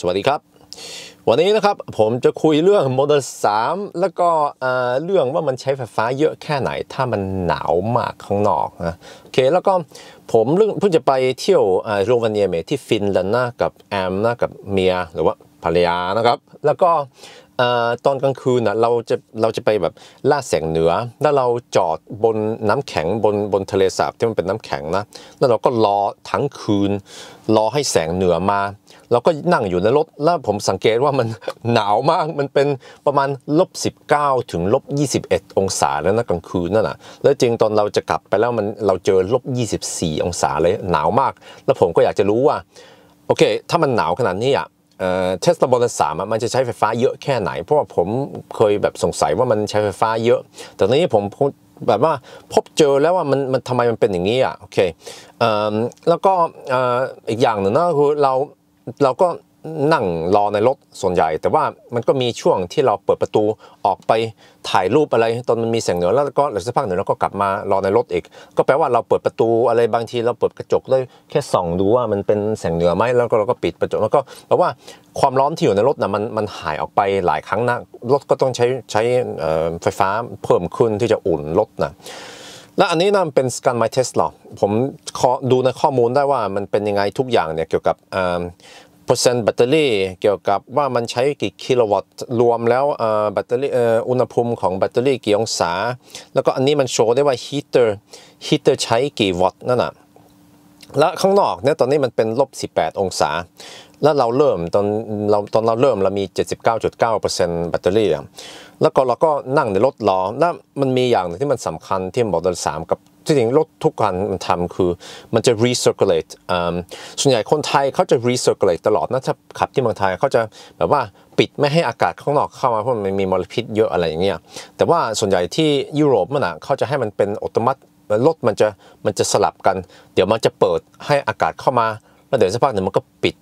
สวัสดีครับ วันนี้นะครับ ผมจะคุยเรื่องโมเดลสามแล้วก็เรื่องว่ามันใช้ไฟฟ้าเยอะแค่ไหน ถ้ามันหนาวมากข้างนอกนะโอเค แล้วก็ ผมเพิ่งจะไปเที่ยวโรมาเนียเมที่ฟินแลนด์นะกับแอมนะกับเมีย หรือว่าภรรยานะครับ แล้วก็ตอนกลางคืนนะเราจะเราจะไปแบบล่าแสงเหนือ แล้วเราจอดบนน้ำแข็งบนบนทะเลสาบที่มันเป็นน้ำแข็งนะแล้วเราก็รอทั้งคืน รอให้แสงเหนือมาเราก็นั่งอยู่ในรถแล้วผมสังเกตว่ามันหนาวมากมันเป็นประมาณลบสิบเก้าถึงลบยี่สิบเอ็ดองศาแล้วนะกลางคืนนั่นแหะแล้วจริงตอนเราจะกลับไปแล้วมันเราเจอลบยี่สิบสี่องศาเลยหนาวมาก แล้วผมก็อยากจะรู้ว่า โอเค ถ้ามันหนาวขนาดนี้อ่ะเทสลาโมเดลสามมันจะใช้ไฟฟ้าเยอะแค่ไหน เพราะว่าผมเคยแบบสงสัยว่ามันใช้ไฟฟ้าเยอะ แต่ตอนนี้ผมแบบว่าพบเจอแล้วว่ามันมันทำไมมันเป็นอย่างนี้อ่ะโอเคแล้วก็อีกอย่างหนึ่งนะคือเราเราก็นั่งรอในรถส่วนใหญ่ แต่ว่ามันก็มีช่วงที่เราเปิดประตูออกไปถ่ายรูปอะไร ตอนมันมีแสงเหนือแล้วก็หลังสักพักหนึ่งเราก็กลับมารอในรถอีก ก็แปลว่าเราเปิดประตูอะไรบางทีเราเปิดกระจกด้วยแค่ส่องดูว่ามันเป็นแสงเหนือไหมแล้วก็เราก็ปิดกระจกแล้วก็แปลว่าความร้อนที่อยู่ในรถนะมันมันหายออกไปหลายครั้งนะรถก็ต้องใช้ใช้ไฟฟ้าเพิ่มขึ้นที่จะอุ่นรถนะและอันนี้นะเป็นสแกนไมเทสหรอผมดูในข้อมูลได้ว่ามันเป็นยังไงทุกอย่างเนี่ยเกี่ยวกับเปอร์เซ็นต์แบตเตอรี่เกี่ยวกับว่ามันใช้กี่กิโลวัตต์รวมแล้วแบตเตอรี่อุณหภูมิของแบตเตอรี่กี่องศาแล้วก็อันนี้มันโชว์ได้ว่าฮีเตอร์ฮีเตอร์ใช้กี่วัตต์นั่นน่ะแล้วข้างนอกเนี่ยตอนนี้มันเป็นลบ18องศา แล้วเราเริ่มตอนเราตอนเราเริ่มเรามี 79.9%แบตเตอรี่ แล้วก็เราก็นั่งในรถรอแล้วมันมีอย่างที่มันสำคัญที่บอกตอนสามกับที่จริงรถทุกคันมันทำคือมันจะ recirculate ส่วนใหญ่คนไทยเขาจะ recirculate ตลอดนะถ้าขับที่เมืองไทยเขาจะแบบว่าปิดไม่ให้อากาศข้างนอกเข้ามาเพราะมันมีมลพิษเยอะอะไรอย่างเงี้ยแต่ว่าส่วนใหญ่ที่ยุโรปมันอ่ะเขาจะให้มันเป็นอัตโนมัติรถมันจะมันจะสลับกัน เดี๋ยวมันจะเปิดให้อากาศเข้ามาแล้วเดี๋ยวสักพักหนึ่งมันก็ปิด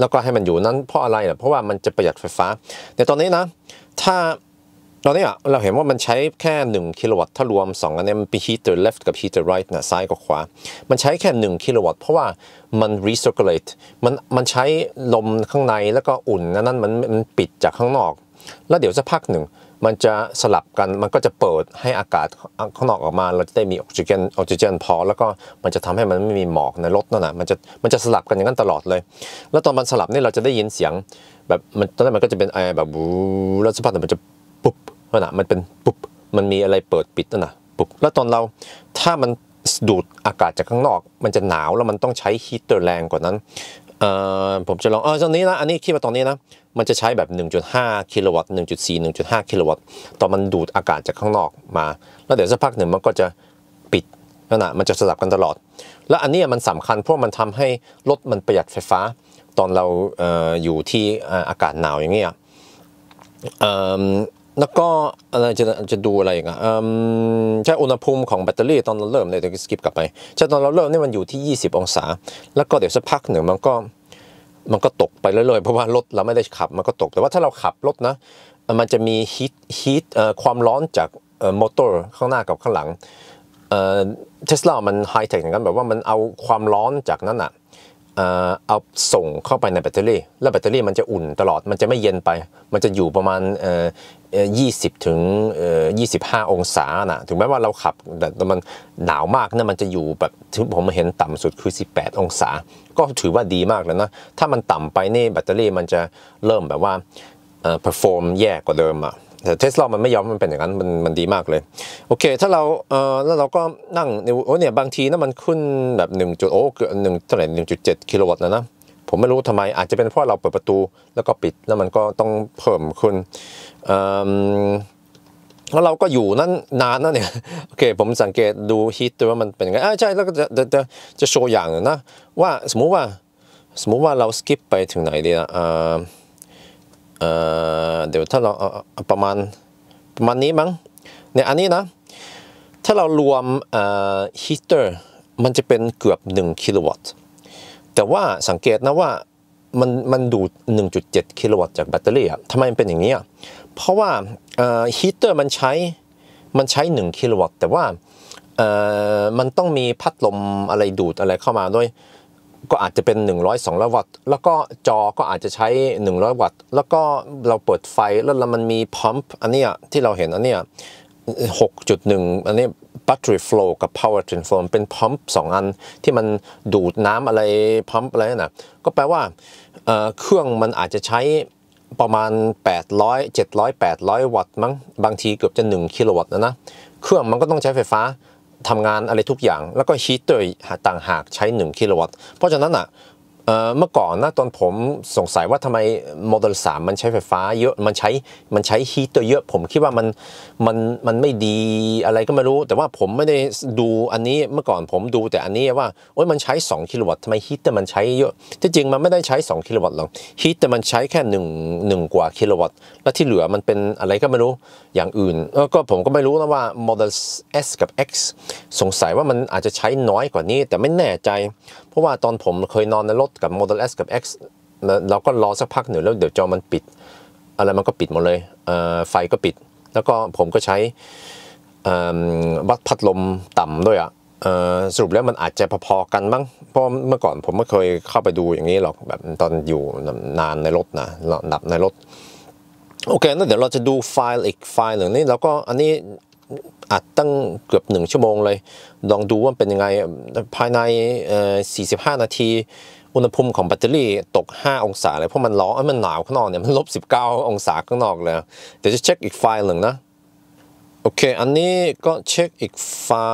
แล้วก็ให้มันอยู่นั้น เพราะอะไรี่ยเพราะว่ามันจะประหยัดไฟฟ้าแต่ตอนนี้นะ ถ้าตอนนี้เราเห็นว่ามันใช้แค่1กิโลวัตต์ถ้ารวม 2 อันนี้มันเป็น heater left กับ heater right นะซ้ายกับขวา มันใช้แค่1กิโลวัตต์เพราะว่ามัน recirculate มันมันใช้ลมข้างในแล้วก็อุ่นนั้นมันมันปิดจากข้างนอก แล้วเดี๋ยวสักพักหนึ่ง มันจะสลับกันมันก็จะเปิดให้อากาศข้างนอกออกมา เราจะได้มีออกซิเจนออกซิเจนพอ แล้วก็มันจะทำให้มันไม่มีหมอกในรถนั่นนะมันจะมันจะสลับกันอย่างนั้นตลอดเลย แล้วตอนมันสลับนี่เราจะได้ยินเสียงแบบมันตอนแรกมันก็จะเป็นไอแบบบูแล้วสักพักหนึ่งมันจะปุ๊บนั่นะมันเป็นปุ๊บมันมีอะไรเปิดปิดนนะปุ๊บแล้วตอนเราถ้ามันดูดอากาศจากข้างนอก มันจะหนาวแล้วมันต้องใช้ฮีเตอร์แรงกว่านั้นผมจะลองเออตอนนี้นะอันนี้คิดว่าตอนนี้นะมันจะใช้แบบ 1.5กิโลวัตต์1.4 1.5กิโลวัตต์ตอนมันดูดอากาศจากข้างนอกมา แล้วเดี๋ยวสักพักหนึ่งมันก็จะปิดนั่นแหะมันจะสลับกันตลอด แล้วอันนี้มันสำคัญเพราะมันทำให้รถมันประหยัดไฟฟ้าตอนเราอยู่ที่อากาศหนาวอย่างเงี้ยแล้วก็อะไรจะจะดูอะไรอียอ่ะใช่อุณหภูมิของแบตเตอรี่ ตอนเราเริ่มเนี่ยเดี๋ยวสกิปกลับไป ใช่ตอนเราเริ่มเนี่ยมันอยู่ที่ 20 องศา แล้วก็เดี๋ยวสักพักหนึ่งมันก็มันก็ตกไปเรื่อยๆเพราะว่ารถเราไม่ได้ขับมันก็ตก แต่ว่าถ้าเราขับรถนะมันจะมีฮีทฮีทความร้อนจากมอเตอร์ข้างหน้ากับข้างหลังเทสลามันไฮเทคอย่างนั้นแบบว่ามันเอาความร้อนจากนั้นอ่ะเอาส่งเข้าไปในแบตเตอรี่ แล้วแบตเตอรี่มันจะอุ่นตลอดมันจะไม่เย็นไป มันจะอยู่ประมาณ 20 ถึง25 องศานะถึงแม้ว่าเราขับแต่มันหนาวมากนะมันจะอยู่แบบที่ผมเห็นต่ำสุดคือ 18 องศา ก็ถือว่าดีมากแล้วนะถ้ามันต่ำไปนี่แบตเตอรี่มันจะเริ่มแบบว่า perform แย่กว่าเดิมอะแต่เทสลามันไม่ยอม มันเป็นอย่างนั้น มันมันดีมากเลย โอเค ถ้าเราเออแล้วเราก็นั่งโอ้เนี่ย บางทีนะมันขึ้นแบบ1นจุดโอ้เกือบหนึ่งเท่าไหร่หนึ่งจุดเจ็ดกิโลวัตต์นะนะ ผมไม่รู้ทำไม อาจจะเป็นเพราะเราเปิดประตู แล้วก็ปิดแล้วมันก็ต้องเพิ่มขึ้นเแล้วเราก็อยู่นั้นนานนั่นเนี่ยโอเค ผมสังเกตดูฮีตด้วยว่ามันเป็นยังไงอ่าใช่ แล้วก็จะจะจะโชว์อย่างนะ ว่าสมมุติว่าสมมุติว่าเราสกิปไปถึงไหนดีนะอ่าเดี๋ยวถ้าเราประมาณประมาณนี้มั้งเนี่ยอันนี้นะถ้าเรารวมฮีเตอร์ มันจะเป็นเกือบ1กิโลวัตต์แต่ว่าสังเกตนะว่า มันมันดูด 1.7กิโลวัตต์จากแบตเตอรี่อะทำไมมันเป็นอย่างนี้อะเพราะว่าฮีเตอร์มันใช้มันใช้1กิโลวัตต์แต่ว่ามันต้องมีพัดลมอะไรดูดอะไรเข้ามาด้วยก็อาจจะเป็น 100 200วัตต์แล้วก็จอก็อาจจะใช้ 100 วัตต์แล้วก็เราเปิดไฟแล้วมันมีพัมป์อันนี้ที่เราเห็นอันนี้ึ6.1 อันนี้ battery flow กับ power train f l o มเป็นพัมป์สองอันที่มันดูดน้ำอะไรพัมป์อะไรนะก็แปลว่าเครื่องมันอาจจะใช้ประมาณ 800 700 800 วัตต์มั้งบางทีเกือบจะ1กิโลวัตต์นะนะเครื่องมันก็ต้องใช้ไฟฟ้าทำงานอะไรทุกอย่าง แล้วก็ฮีเตอร์ต่างหากใช้1กิโลวัตต์เพราะฉะนั้นอ่ะเมื่อก่อนนะตอนผมสงสัยว่าทำไมโมเดลสามมันใช้ไฟฟ้า เยอะมันใช้มันใช้ฮีตเยอะผมคิดว่ามันมันมันไม่ดีอะไรก็ไม่รู้ แต่ว่าผมไม่ได้ดูอันนี้เมื่อก่อนผมดูแต่อันนี้ว่าโอ้ยมันใช้2กิโลวัตต์ทำไมฮีตมันใช้เยอะที่จริงมันไม่ได้ใช้2กิโลวัตต์หรอกฮีตมันใช้แค่1 1กว่ากิโลวัตต์และที่เหลือมันเป็นอะไรก็ไม่รู้อย่างอื่น ก็ผมก็ไม่รู้นะว่าโมเดล S กับ X สงสัยว่ามันอาจจะใช้น้อยกว่านี้แต่ไม่แน่ใจเพราะว่าตอนผมเคยนอนในรถกับ Model S กับ X เราก็รอสักพักหนึ่งแล้วเดี๋ยวจอมันปิด อะไรมันก็ปิดหมดเลย ไฟก็ปิด แล้วก็ผมก็ใช้วัดพัดลมต่ำด้วยอะสรุปแล้วมันอาจจะพอๆกันบ้างเพราะเมื่อก่อนผมไม่เคยเข้าไปดูอย่างนี้หรอกแบบตอนอยู่นานในรถนะหลับในรถโอเคแล้วเดี๋ยวเราจะดูไฟล์อีกไฟล์หนึ่งนี่แล้วก็อันนี้อัดตั้งเกือบหนึ่งชั่วโมงเลย ลองดูว่าเป็นยังไงภายใน 45 นาทีอุณหภูมิของแบตเตอรี่ตก 5 องศาเลยเพราะมันร้อนมันหนาวข้างนอกเนี่ยมันลบ19 องศาข้างนอกเลยเดี๋ยวจะเช็คอีกไฟล์หนึ่งนะโอเค อันนี้ก็เช็คอีกฟ้า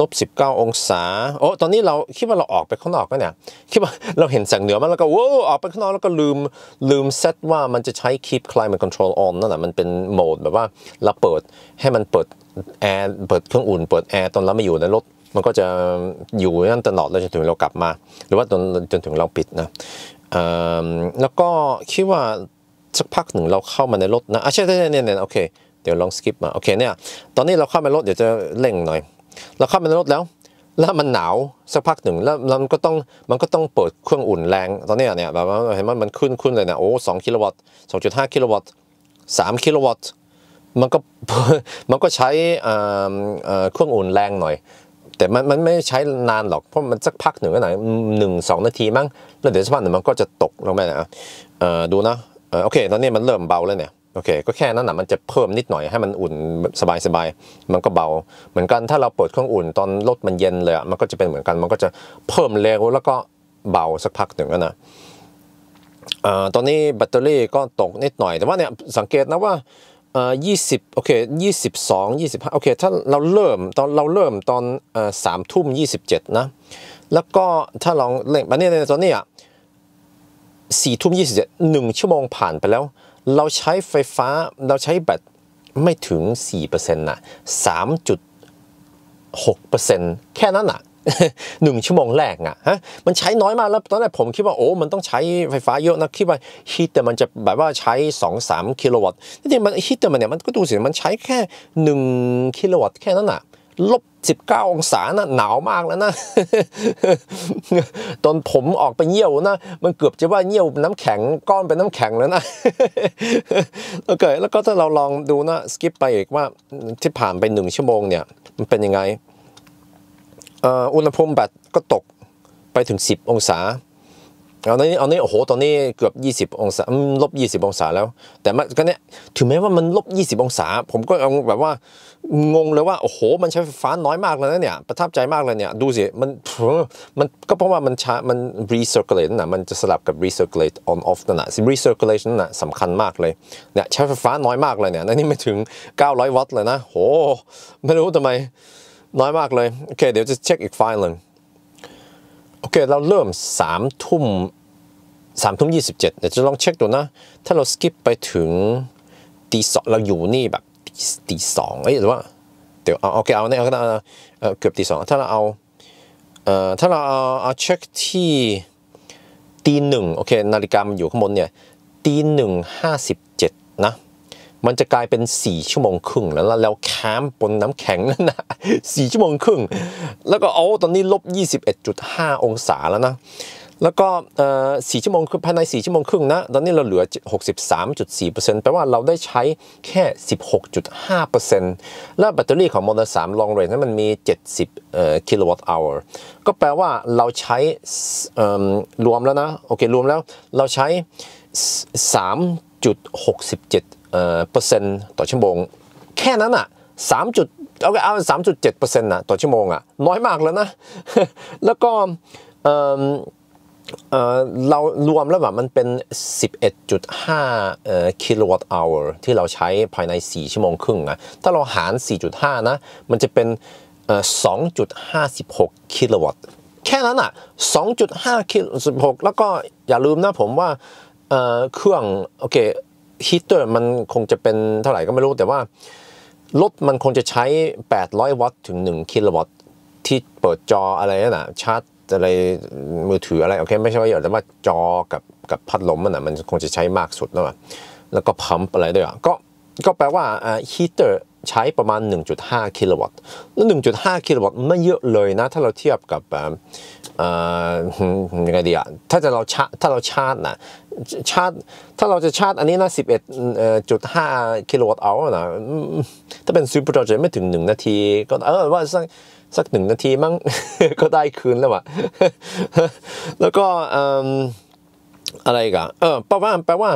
ลบสิบเก้าองศา โอ้ ตอนนี้เราคิดว่าเราออกไปข้างนอกกันเนี่ย คิดว่าเราเห็นแสงเหนือมันแล้วก็ว้าออกไปข้างนอกแล้วก็ลืม ลืมเซตว่ามันจะใช้ keep climate control on นั่นแหละมันเป็นโหมดแบบว่าเราเปิดให้มันเปิดแอร์เปิดเครื่องอุ่นเปิดแอร์ตอนเราไม่อยู่ในรถ มันก็จะอยู่นั่นตลอดเลยจนถึงเรากลับมา หรือว่าจนจนถึงเราปิดนะแล้วก็คิดว่าสักพักหนึ่งเราเข้ามาในรถนะอ่ะใช่ใช่เนี่ยโอเคเดี๋ยวลองสกิปมาโอเคเนี่ยตอนนี้เราเข้าไปรถเดี๋ยวจะเร่งหน่อย เราเข้าไปในรถแล้ว แล้วมันหนาว สักพักหนึ่งแล้วมันก็ต้องมันก็ต้องเปิดเครื่องอุ่นแรงตอนนี้เนี่ยแบบว่าเห็นมันมันขึ้นขึ้นเลยนะโอ้สองกิโลวัตต์สองจุดห้ากิโลวัตต์สามกิโลวัตต์มันก็มันก็ใช้เครื่องอุ่นแรงหน่อย แต่มันมันไม่ใช้นานหรอกเพราะมันสักพักหนึ่งก็ไหนหนึ่งสองนาทีมั้งแล้วเดี๋ยวสักพักหนึ่งมันก็จะตกลงไปนะดูนะโอเคตอนนี้มันเริ่มเบาแล้วเนี่ยโอเคก็แค่นั้นนะมันจะเพิ่มนิดหน่อยให้มันอุ่นสบายสบายมันก็เบาเหมือนกัน ถ้าเราเปิดเครื่องอุ่นตอนรถมันเย็นเลยมันก็จะเป็นเหมือนกันมัน ก็จะเพิ่มเร็วแล้วก็เบาสักพักหนึ่งนะตอนนี้แบตเตอรี่ก็ตกนิดหน่อย แต่ว่าเนี่ยสังเกตนะว่ายี่สิบโอเคยี่สิบสองยี่สิบห้าโอเคถ้าเราเริ่มตอนเราเริ่มตอนสามทุ่มยี่สิบเจ็ดนะ แล้วก็ถ้าลองเล่นมาเนี่ยตอนนี้อ่ะสี่ทุ่มยี่สิบเจ็ดหนึ่งชั่วโมงผ่านไปแล้วเราใช้ไฟฟ้าเราใช้แบตไม่ถึง4%นะ3.6%แค่นั้นนะหนึ่งชั่วโมงแรกอะฮะมันใช้น้อยมากแล้วตอนแรกผมคิดว่าโอ้มันต้องใช้ไฟฟ้าเยอะนะคิดว่าฮีเตอร์มันจะแบบว่าใช้สสองามกิโลวัตต์ที่จริงมันฮีเตอร์มันเนี่ยมันก็ดูสิมันใช้แค่หนึ่งกิโลวัตต์แค่นั้นอะลบ19 องศานะหนาวมากแล้วนะตอนผมออกไปเยี่ยวนะ มันเกือบจะว่าเยี่ยวน้ำแข็งก้อนเป็นน้ำแข็งแล้วนะ โอเค แล้วก็ถ้าเราลองดูนะ สกิปไปอีกว่าที่ผ่านไปหนึ่งชั่วโมงเนี่ย มันเป็นยังไง อุณหภูมิแบตก็ตกไปถึง 10 องศาเอาตอนนี้เอานี้โอ้โหตอนนี้เกือบ 20 องศาลบ20 องศาแล้ว แต่มันก็เนี้ยถึงแม้ว่ามันลบ20 องศา ผมก็เอาแบบว่า งงเลยว่าโอ้โหมันใช้ไฟฟ้าน้อยมากเลยนะเนี่ย ประทับใจมากเลยเนี่ยดูสิมันมันก็เพราะว่ามันชามัน recirculate นะมันจะสลับกับ recirculate on off นั่นแหะ recirculation น่ะสำคัญมากเลยเนี่ยใช้ไฟฟ้าน้อยมากเลยเนี่ยนี่ไม่ถึง 900 วัตต์เลยนะโอ้ไม่รู้ทำไม น้อยมากเลยโอเคเดี๋ยวจะเช็คอีกไฟล์หนึ่งโอเค เราเริ่มสามทุ่มสามทุ่มยี่สิบเจ็ดเดี๋ยวจะลองเช็คดูนะ ถ้าเราสกิปไปถึงตีสองเราอยู่นี่แบบตีสองเอ้ยหรือว่าเดี๋ยวเอาโอเคเอาเนี่ยเอาก็้เกือบตีสองถ้าเราเอาเอ่อถ้าเราเอาเอาเช็คที่ตีหนึ่งโอเค นาฬิกามันอยู่ข้างบนเนี่ยตีหนึ่งห้าสิบเจ็ดนะมันจะกลายเป็น 4 ชั่วโมงครึ่งแล้ว แล้วแคมป์บนน้ำแข็งนั่นนะสี่ชั่วโมงครึ่ง แล้วก็โอ้ตอนนี้ลบ21.5 องศาแล้วนะ แล้วก็สี่ชั่วโมงภายใน 4 ชั่วโมงครึ่งนะ ตอนนี้เราเหลือ 63.4%แปลว่าเราได้ใช้แค่ 16.5%แล้วแบตเตอรี่ของมอเตอร์สามลองเรนนั้นมันมี 70กิโลวัตต์ชั่วโมงก็แปลว่าเราใช้รวมแล้วนะ โอเค รวมแล้ว เราใช้ 3.67เปอร์เซ็นต์ต่อชั่วโมง แค่นั้นอ่ะสามจุดเอาเอาสามจุดเจ็ดเปอร์เซ็นต์นะต่อชั่วโมงอ่ะน้อยมากแล้วนะ แล้วก็เรารวมแล้วแบบมันเป็น 11.5กิโลวัตต์ชั่วโมงที่เราใช้ภายใน 4 ชั่วโมงครึ่งนะถ้าเราหาร 4.5นะมันจะเป็น 2.56 กิโลวัตต์แค่นั้นอ่ะสอง้าคิโลวัตต์แล้วก็อย่าลืมนะผมว่าเครื่องโอเคฮีเตอร์มันคงจะเป็นเท่าไหร่ก็ไม่รู้แต่ว่ารถมันคงจะใช้ 800 วัตต์ถึง 1 กิโลวัตต์ที่เปิดจออะไรนะ่ะชาร์จอะไร มือถืออะไรโอเคไม่ใช่ว่าอยอาแต่ว่าจอกับกับพัดลมมันนะมันคงจะใช้มากสุด แล้วแล้วก็พัมอะไรด้วยอ่ะก็ก็แปลว่าฮีเตอร์ใช้ประมาณ 1.5กิโลวัตต์แล้ว 1.5กิโลวัตต์ไม่เยอะเลยนะ ถ้าเราเทียบกับยังไงดีอ่ะ ถ้าจะเราชาถ้าเราชาร์จนะชาร์จถ้าเราจะชาร์จอันนี้นะ11.5 กิโลวัตต์เอานะ ถ้าเป็นซูเปอร์จอร์จไม่ถึง 1 นาที ก็เออ ว่าสักสักหนึ่งนาทีมั้งก็ได้คืนแล้วอะแล้วก็อะไรกันเออแปลว่าแปลว่า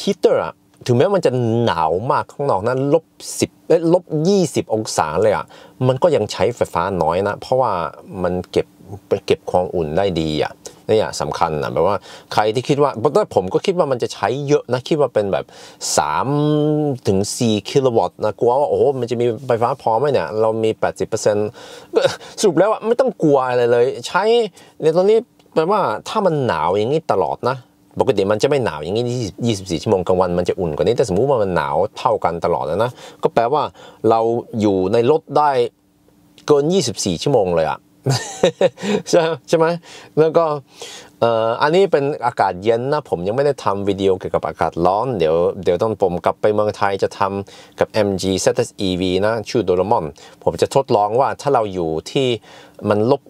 ฮีเตอร์อ่ะถึงแม้มันจะหนาวมากข้างนอกนั้นลบสิบเอลบยี่สิบองศาเลยอ่ะมันก็ยังใช้ไฟฟ้าน้อยนะ เพราะว่ามันเก็บเก็บความอุ่นได้ดีอ่ะนี่อ่ะสำคัญนะแบบว่าใครที่คิดว่าแอนผมก็คิดว่ามันจะใช้เยอะนะ คิดว่าเป็นแบบ3ถึง4กิโลวัตต์นะกลัวว่าโอ้มันจะมีไฟฟ้าพอไหมเนี่ยเรามี 80%สรุปแล้วไม่ต้องกลัวอะไรเลย ใช้ในตอนนี้แปลว่าถ้ามันหนาวอย่างนี้ตลอดนะปกติมันจะไม่หนาวอย่างนี้24 ชั่วโมงกลางวันมันจะอุ่นกว่านี้ แต่สมมุติว่ามันหนาวเท่ากันตลอดนะ ก็แปลว่าเราอยู่ในรถได้เกิน 24 ชั่วโมงเลยอะใช่ใช่ไหม แล้วก็อันนี้เป็นอากาศเย็นนะ ผมยังไม่ได้ทำวิดีโอเกี่ยวกับอากาศร้อน เดี๋ยวเดี๋ยวต้องผมกลับไปเมืองไทยจะทำกับ MG ZS EV นะชื่อโดรมอน ผมจะทดลองว่าถ้าเราอยู่ที่มันลบ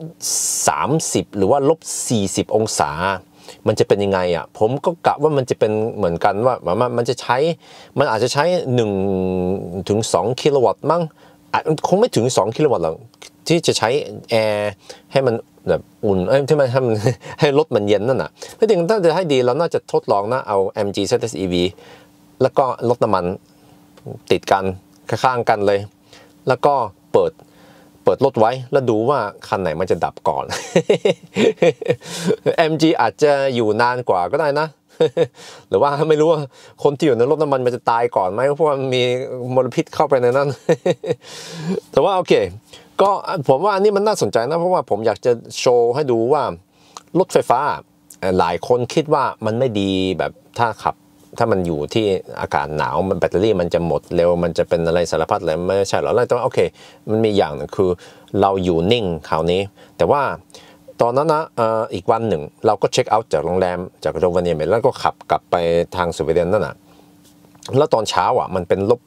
30 หรือว่าลบ 40 องศามันจะเป็นยังไงอ่ะ ผมก็กะว่ามันจะเป็นเหมือนกันว่ามันมันจะใช้ มันอาจจะใช้1ถึง2กิโลวัตต์มั้งคงไม่ถึง 2 กิโลวัตต์หรอกที่จะใช้แอร์ให้มันแบบอุ่น้ที่มันันให้รถมันเย็นนั่นน่ะถ้าจริงถ้าจะให้ดี เราน่าจะทดลองนะ เอา MG ZS EV แล้วก็รถน้ำมันติดกัน ข้างกันเลย แล้วก็เปิดปิดรถไว้แล้วดูว่า คันไหนมันจะดับก่อน MG อาจจะอยู่นานกว่าก็ได้นะ หรือว่าไม่รู้ว่าคนที่อยู่ในรถน้ำมันมันจะตายก่อนไหมเพราะมันมีมลพิษเข้าไปในนั้น แต่ว่าโอเค ก็ผมว่าอันนี้มันน่าสนใจนะ เพราะว่าผมอยากจะโชว์ให้ดูว่า รถไฟฟ้าหลายคนคิดว่ามันไม่ดีแบบถ้าขับถ้ามันอยู่ที่อากาศหนาวมันแบตเตอรี่มันจะหมดเร็ว มันจะเป็นอะไร สารพัดเลยไม่ใช่หรอกแต่ว่าโอเค มันมีอย่างนึงคือเราอยู่นิ่งคราวนี้ แต่ว่าตอนนั้นนะอีกวันหนึ่งเราก็เช็คเอาท์จากโรงแรม จากโรมาเนียเมแล้วก็ขับกลับไปทางสวีเดนนั่นนะแล้วตอนเช้าอ่ะมันเป็นลบ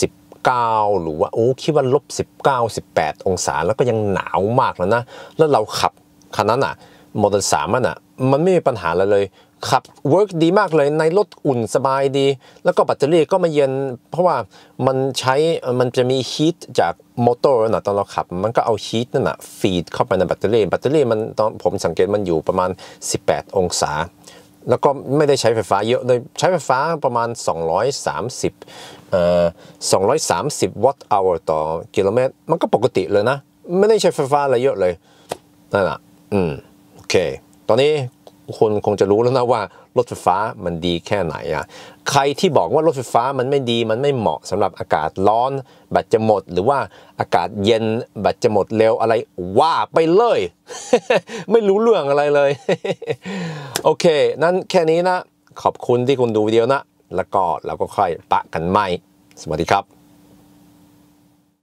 สิบเก้าหรือว่า โอ้ คิดว่าลบสสิิบเก้าบแปดองศาแล้วก็ยังหนาวมากแล้วนะ แล้วเราขับคันนั้นอ่ะมอเตอร์สามันอ่ะมันไม่มีปัญหาอะไรเลยขับเวิร์กดีมากเลยในรถอุ่นสบายดี แล้วก็แบตเตอรี่ก็ไม่เย็น เพราะว่า มันใช้มันจะมีฮีทจากมอเตอร์นะตอนเราขับ มันก็เอาฮีทนั่นนะฟีดเข้าไปในแบตเตอรี่แบตเตอรี่มันตอนผมสังเกตมันอยู่ประมาณ 18 องศา แล้วก็ไม่ได้ใช้ไฟฟ้าเยอะเลยใช้ไฟฟ้าประมาณ 230เอ่อ230 วัตต์ชั่วโมงต่อกิโลเมตร มันก็ปกติเลยนะ ไม่ได้ใช้ไฟฟ้าอะไรเยอะเลยนั่นแหละอืมโอเค ตอนนี้คนคงจะรู้แล้วนะว่ารถไฟฟ้ามันดีแค่ไหนอ่ะใครที่บอกว่ารถไฟฟ้ามันไม่ดีมันไม่เหมาะสำหรับอากาศร้อนแบตจะหมด หรือว่าอากาศเย็นแบตจะหมดเร็วอะไรว่าไปเลย ไม่รู้เรื่องอะไรเลย โอเค นั่นแค่นี้นะ ขอบคุณที่คุณดูวิดีโอนะ แล้วก็เราก็ค่อยปะกันใหม่สวัสดีครับ